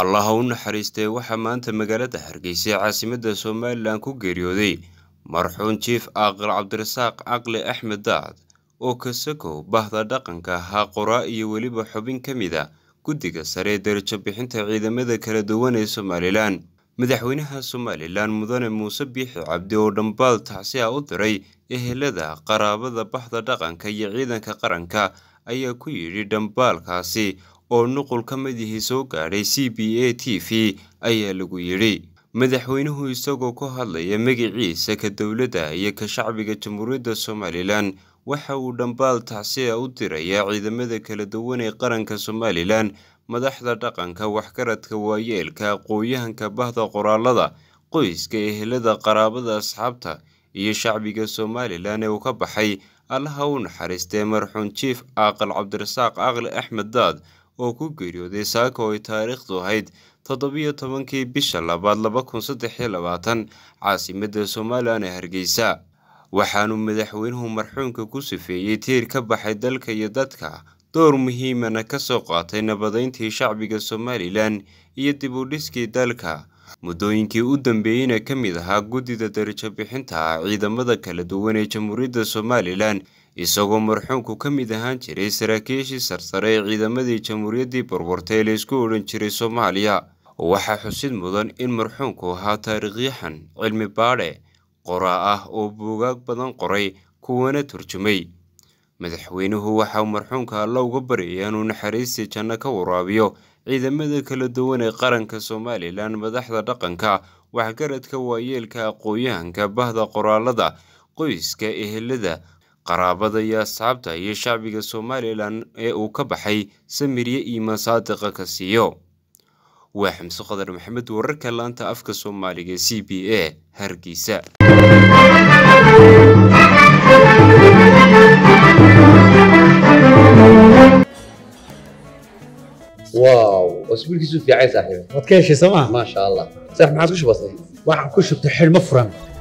allah ha u naxariistee waxaa maanta magaalada hargeysa caasimadda somalilan ku geeriyooday marxuun jief aaqil cabdirasaaq caqli axmed daad oo kasakow bahda dhaqanka ahaa qoraa iyo weliba xubin ka mid a ah guddiga sare ee darajo bixinta ciidamada kala duwan ee somalilan madaxweynaha somalilan mudane muuse biixi cabdi oo dhambaal tacsi ah u diray ehelada qaraabada bahda dhaqanka iyo ciidanka qaranka ayaa ku yidhi dhambaalkaasi oo nuqul ka midihii soo gaadhay c b a t v ayaa lagu yidhi madaxweynuhu isagoo ku hadlaya magiciisa ka dowladda iyo ka shacbiga jamhuuriyadda somalilan waxa uu dhambaal tacsiya u dirayaa ciidamada kala duwan ee qaranka somalilan madaxda dhaqanka waxgaradka waayeelka aqooyahanka bahda qoraalada qoyska ehelada qaraabada asxaabta iyo shacbiga somalilan ee uu ka baxay allaha u naxariistee marxuun jiif aaqal cabdirasaaq aqli axmed daad oo ku geeriyooday saaka oo ay taariikhdu ahayd toddobiyo tobankii bisha labaad laba kun saddex iyo labaatan caasimada somalilan ee hargeysa waxaanu madaxweynuhu marxuumka ku sifeeyey tiir ka baxay dalka iyo dadka door muhiimana ka soo qaatay nabadeyntii shacbiga somalilan iyo dib u dhiskii dalka muddooyinkii u dambeeyeyna ka mid ahaa guddida darajo bixinta ah ciidamada kala duwan ee jamhuuriyadda somalilan isagoo marxuumku ka mid ahaan jiray saraakiishii sarsare ee ciidamadii jamhuuriyaddii burburtay ee la isku odhan jiray soomaaliya waxaa xusid mudan in marxuumku ahaa taariikhyaxan cilmi baadhe qoraa ah oo buugaag badan qoray kuwana turjumay madaxweynuhu waxaa marxuumka alla uga baryaya inuu naxariistii janno ka waraabiyo ciidamada kala duwan ee qaranka somalilan madaxda dhaqanka waxgaradka waayeelka aqoon-yahanka bahda qoraalada qoyska ehelada qaraabada iyo asxaabta iyo shacbiga somalilan ee uu ka baxay samirye iyo masaadiqa ka siiyo waa xamse qadar maxamed wararka laanta afka soomaaliga c b a hargeysa واو اسبوع كيسو في عيسى حبيبي ما تكيش سما ما شاء الله صح ما عاد كشبه صح واحد كشبه